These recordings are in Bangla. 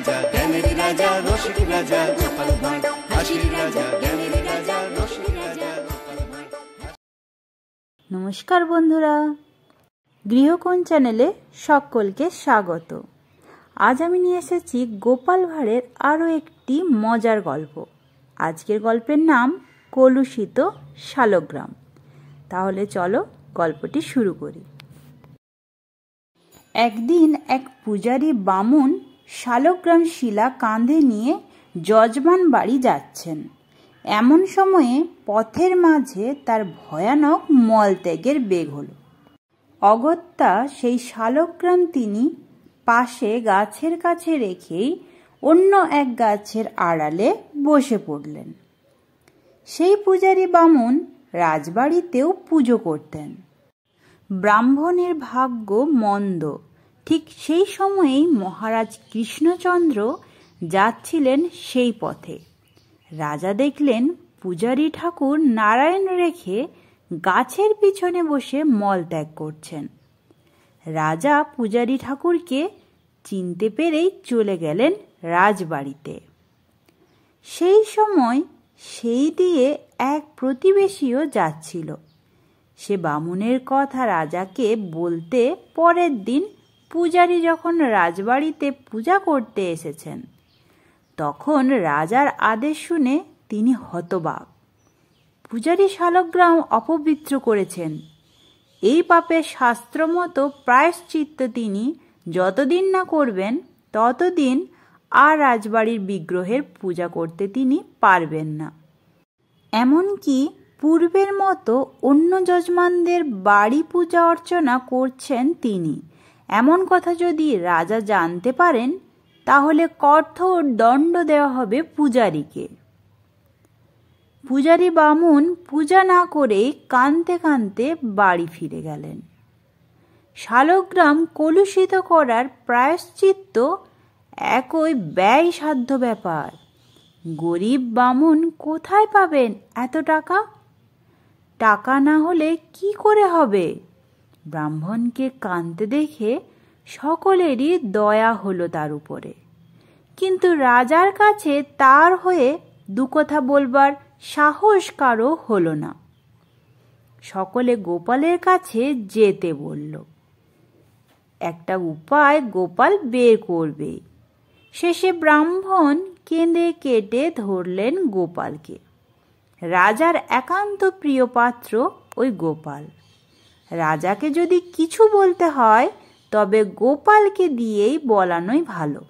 রাজা জ্ঞানের রাজা রাজা গোপাল হাসির রাজা জ্ঞানের রাজা রাজা নমস্কার বন্ধুরা গৃহকোণ চ্যানেলে সকলকে স্বাগত আজ আমি নিয়ে এসেছি গোপাল ভাঁড়ের আরও একটি মজার গল্প আজকের গল্পের নাম কলুষিত শালগ্রাম তাহলে চলো গল্পটি শুরু করি একদিন এক পূজারী বামুন শালগ্রাম শিলা কাঁধে নিয়ে যজমান বাড়ি যাচ্ছেন এমন সময়ে পথের মাঝে তার ভয়ানক মলত্যাগের বেগ হল অগত্যা সেই শালগ্রাম তিনি পাশে গাছের কাছে রেখেই অন্য এক গাছের আড়ালে বসে পড়লেন সেই পূজারী বামুন রাজবাড়িতেও পুজো করতেন ব্রাহ্মণের ভাগ্য মন্দ ঠিক সেই সময়েই মহারাজ কৃষ্ণচন্দ্র যাচ্ছিলেন সেই পথে রাজা দেখলেন পূজারী ঠাকুর নারায়ণ রেখে গাছের পিছনে বসে মল ত্যাগ করছেন রাজা পূজারী ঠাকুরকে চিনতে পেরেই চলে গেলেন রাজবাড়িতে সেই সময় সেই দিয়ে এক প্রতিবেশীও যাচ্ছিল সে বামুনের কথা রাজাকে বলতে পরের দিন পূজারী যখন রাজবাড়িতে পূজা করতে এসেছেন তখন রাজার আদেশ শুনে তিনি হতবাক পূজারী শালগ্রাম অপবিত্র করেছেন এই পাপের শাস্ত্রমতো প্রায়শ্চিত্ত তিনি যতদিন না করবেন ততদিন আর রাজবাড়ির বিগ্রহের পূজা করতে তিনি পারবেন না এমনকি পূর্বের মতো অন্য যজমানদের বাড়ি পূজা অর্চনা করছেন তিনি এমন কথা যদি রাজা জানতে পারেন তাহলে কঠোর দণ্ড দেওয়া হবে পূজারীকে পূজারী বামুন পূজা না করেই কানতে কানতে বাড়ি ফিরে গেলেন শালগ্রাম কলুষিত করার প্রায়শ্চিত্ত একই ব্যয় সাধ্য ব্যাপার গরিব বামুন কোথায় পাবেন এত টাকা টাকা না হলে কি করে হবে ব্রাহ্মণকে কাঁদতে দেখে সকলেরই দয়া হলো তার উপরে কিন্তু রাজার কাছে তার হয়ে দু কথা বলবার সাহস কারো হলো না সকলে গোপালের কাছে যেতে বলল একটা উপায় গোপাল বের করবে শেষে ব্রাহ্মণ কেঁদে কেটে ধরলেন গোপালকে রাজার একান্ত প্রিয় পাত্র ওই গোপাল রাজাকে যদি কিছু বলতে হয় তবে গোপালকে দিয়েই বলানোই ভালো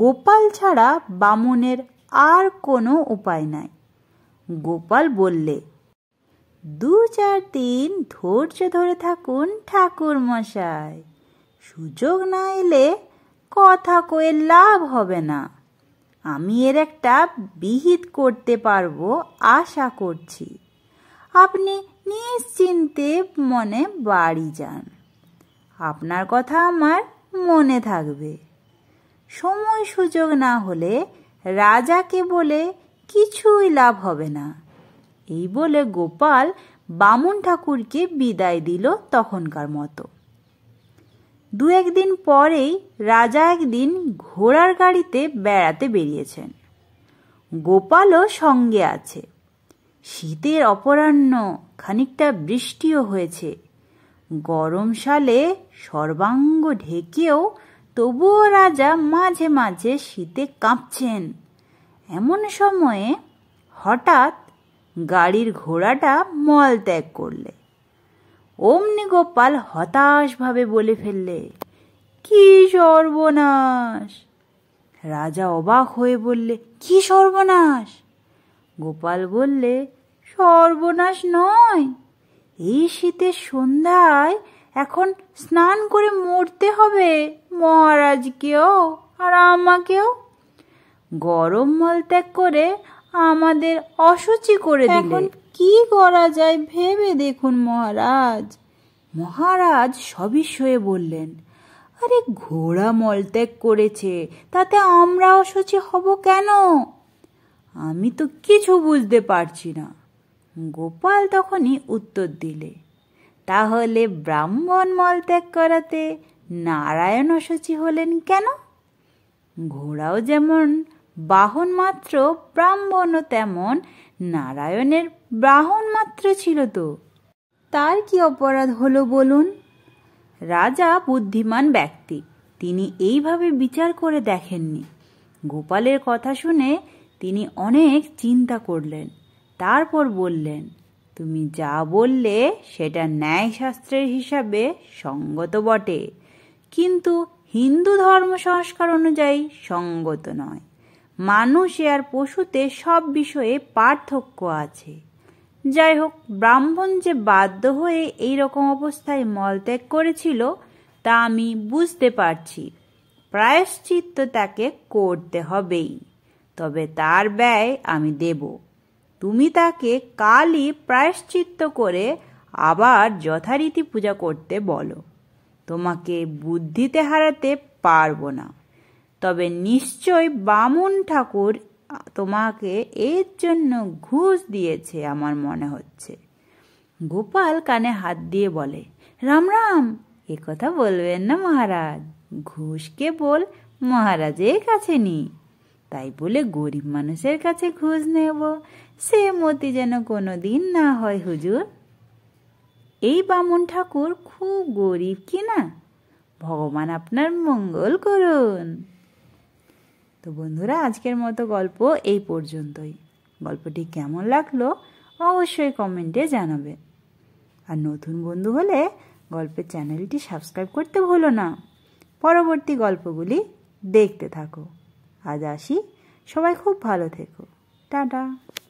গোপাল ছাড়া বামুনের আর কোনো উপায় নাই গোপাল বললে দু চার দিন ধৈর্য ধরে থাকুন ঠাকুর মশাই সুযোগ না এলে কথা কয়ে লাভ হবে না আমি এর একটা বিহিত করতে পারবো আশা করছি আপনি নিশ্চিন্তে মনে বাড়ি যান আপনার কথা আমার মনে থাকবে সময় সুযোগ না হলে রাজাকে বলে কিছুই লাভ হবে না এই বলে গোপাল বামুন ঠাকুরকে বিদায় দিল তখনকার মতো দু একদিন পরেই রাজা একদিন ঘোড়ার গাড়িতে বেড়াতে বেরিয়েছেন গোপালও সঙ্গে আছে শীতের অপরাহ্ন খানিকটা বৃষ্টিও হয়েছে গরম সালে সর্বাঙ্গ ঢেকেও তবুও রাজা মাঝে মাঝে শীতে কাঁপছেন এমন সময়ে হঠাৎ গাড়ির ঘোড়াটা মল ত্যাগ করলে অমনি গোপাল হতাশভাবে বলে ফেললে কি সর্বনাশ রাজা অবাক হয়ে বললে কি সর্বনাশ গোপাল বললে সর্বনাশ নয় এই শীতের সন্ধ্যায় এখন স্নান করে মরতে হবে মহারাজকেও আর আমাকেও গরম মল ত্যাগ করে আমাদের অসুচি করে এখন কি করা যায় ভেবে দেখুন মহারাজ মহারাজ সবিষয়ে বললেন আরে ঘোড়া মল ত্যাগ করেছে তাতে আমরা অসুচি হব কেন আমি তো কিছু বুঝতে পারছি না গোপাল তখনই উত্তর দিলে তাহলে ব্রাহ্মণ মলত্যাগ করাতে নারায়ণ অসচি হলেন কেন ঘোড়াও যেমন বাহন মাত্র ব্রাহ্মণও তেমন নারায়ণের ব্রাহ্মণ মাত্র ছিল তো তার কি অপরাধ হলো বলুন রাজা বুদ্ধিমান ব্যক্তি তিনি এইভাবে বিচার করে দেখেননি গোপালের কথা শুনে তিনি অনেক চিন্তা করলেন তারপর বললেন তুমি যা বললে সেটা ন্যায়শাস্ত্রের হিসাবে সঙ্গত বটে কিন্তু হিন্দু ধর্ম সংস্কার অনুযায়ী সঙ্গত নয় মানুষ আর পশুতে সব বিষয়ে পার্থক্য আছে যাই হোক ব্রাহ্মণ যে বাধ্য হয়ে এই রকম অবস্থায় মলত্যাগ করেছিল তা আমি বুঝতে পারছি প্রায়শ্চিত্ত তাকে করতে হবেই তবে তার ব্যয় আমি দেব তুমি তাকে কালই প্রায়শ্চিত্ত করে আবার যথারীতি পূজা করতে বলো তোমাকে বুদ্ধিতে হারাতে পারবো না তবে নিশ্চয় বামুন ঠাকুর তোমাকে এর জন্য ঘুষ দিয়েছে আমার মনে হচ্ছে গোপাল কানে হাত দিয়ে বলে রাম রাম এ কথা বলবেন না মহারাজ ঘুষ কেবল মহারাজের কাছে নি তাই বলে গরিব মানুষের কাছে ঘুষ নেব সে মতি যেন কোনো দিন না হয় হুজুর এই বামুন ঠাকুর খুব গরিব কি না ভগবান আপনার মঙ্গল করুন তো বন্ধুরা আজকের মতো গল্প এই পর্যন্তই গল্পটি কেমন লাগলো অবশ্যই কমেন্টে জানাবেন আর নতুন বন্ধু হলে গল্পের চ্যানেলটি সাবস্ক্রাইব করতে ভুলো না পরবর্তী গল্পগুলি দেখতে থাকো আজ আসি সবাই খুব ভালো থেকো টাটা